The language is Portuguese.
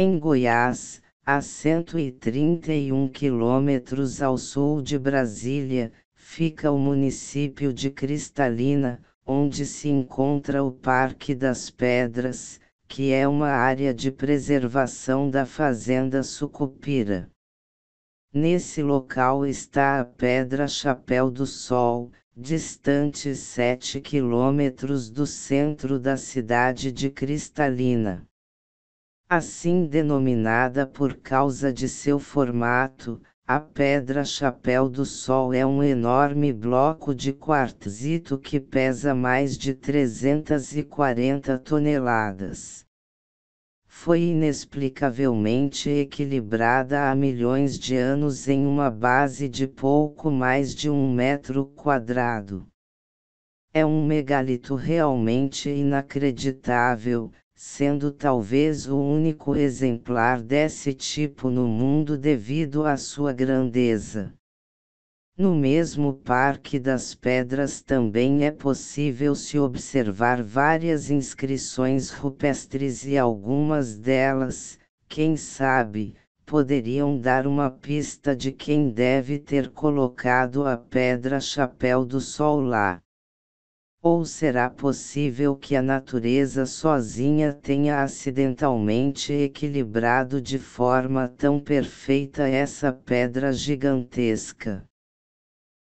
em Goiás, a 131 quilômetros ao sul de Brasília, fica o município de Cristalina, onde se encontra o Parque das Pedras, que é uma área de preservação da Fazenda Sucupira. Nesse local está a Pedra Chapéu do Sol, distante 7 quilômetros do centro da cidade de Cristalina assim denominada por causa de seu formato, a pedra Chapéu do Sol é um enorme bloco de quartzito que pesa mais de 340 toneladas. Foi inexplicavelmente equilibrada há milhões de anos em uma base de pouco mais de um metro quadrado. É um megalito realmente inacreditável, sendo talvez o único exemplar desse tipo no mundo devido à sua grandeza. No mesmo Parque das Pedras também é possível se observar várias inscrições rupestres e algumas delas, quem sabe, poderiam dar uma pista de quem deve ter colocado a pedra Chapéu do Sol lá ou será possível que a natureza sozinha tenha acidentalmente equilibrado de forma tão perfeita essa pedra gigantesca?